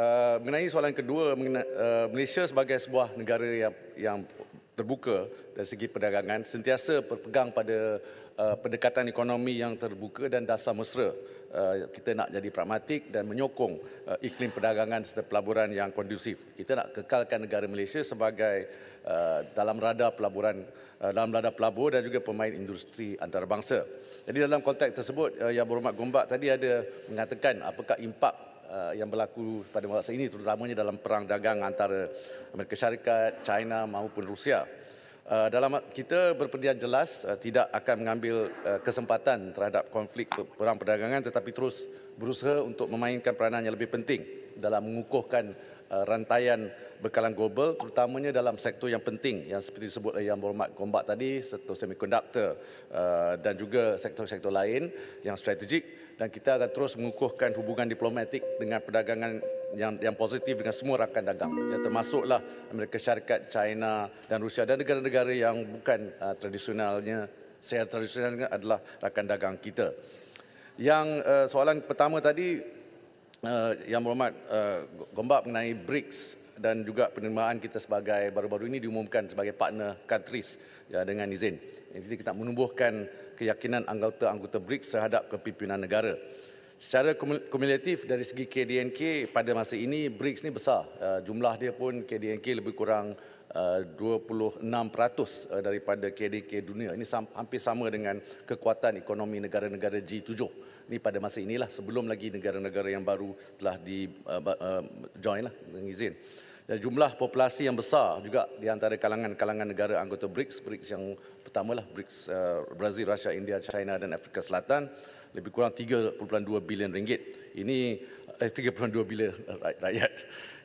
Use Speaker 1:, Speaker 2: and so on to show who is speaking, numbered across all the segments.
Speaker 1: Eh, mengenai soalan kedua mengenai, uh, Malaysia sebagai sebuah negara yang yang terbuka dari segi perdagangan sentiasa berpegang pada uh, pendekatan ekonomi yang terbuka dan dasar mesra uh, kita nak jadi pragmatik dan menyokong uh, iklim perdagangan serta pelaburan yang kondusif kita nak kekalkan negara Malaysia sebagai uh, dalam radar pelaburan uh, dalam radar pelabur dan juga pemain industri antarabangsa jadi dalam konteks tersebut uh, yang berhormat Gombak tadi ada mengatakan apakah impak Uh, yang berlaku pada masa ini terutamanya dalam perang dagang antara Amerika Syarikat, China maupun Rusia. Uh, dalam kita berpendirian jelas uh, tidak akan mengambil kesempatan terhadap konflik perang perdagangan tetapi terus berusaha untuk memainkan peranan yang lebih penting dalam mengukuhkan rantaian bekalan global terutamanya dalam sektor yang penting yang seperti disebut oleh Yang Berhormat Kombat tadi sektor semiconductor dan juga sektor-sektor lain yang strategik dan kita akan terus mengukuhkan hubungan diplomatik dengan perdagangan yang yang positif dengan semua rakan dagang yang termasuklah Amerika Syarikat, China dan Rusia dan negara-negara yang bukan uh, tradisionalnya saya tradisionalnya adalah rakan dagang kita. Yang uh, soalan pertama tadi uh, yang berhormat uh, Gombak mengenai BRICS dan juga penerimaan kita sebagai baru-baru ini diumumkan sebagai partner countries ya, dengan izin. Jadi kita menumbuhkan keyakinan anggota-anggota BRICS terhadap kepimpinan negara. Secara kumulatif dari segi KDNK pada masa ini BRICS ni besar. Ya, jumlah dia pun KDNK lebih kurang 26% uh, uh, daripada KDNK dunia. Ini hampir sama dengan kekuatan ekonomi negara-negara G7. Ini pada masa inilah sebelum lagi negara-negara yang baru telah di uh, join lah dengan izin dan jumlah populasi yang besar juga di antara kalangan-kalangan negara anggota BRICS BRICS yang pertama lah, BRICS uh, Brazil, Rusia, India, China dan Afrika Selatan lebih kurang 3.2 bilion ringgit. Ini eh, 3.2 bilion eh, rakyat.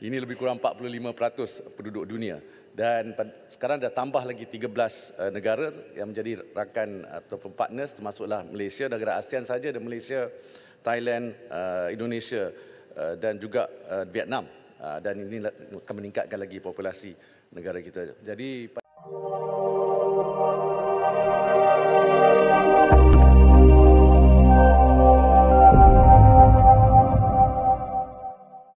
Speaker 1: Ini lebih kurang 45% penduduk dunia dan sekarang dah tambah lagi 13 eh, negara yang menjadi rakan atau partners termasuklah Malaysia negara ASEAN saja dan Malaysia, Thailand, Indonesia dan juga Vietnam Ah, dan ini akan meningkatkan lagi populasi negara kita. Jadi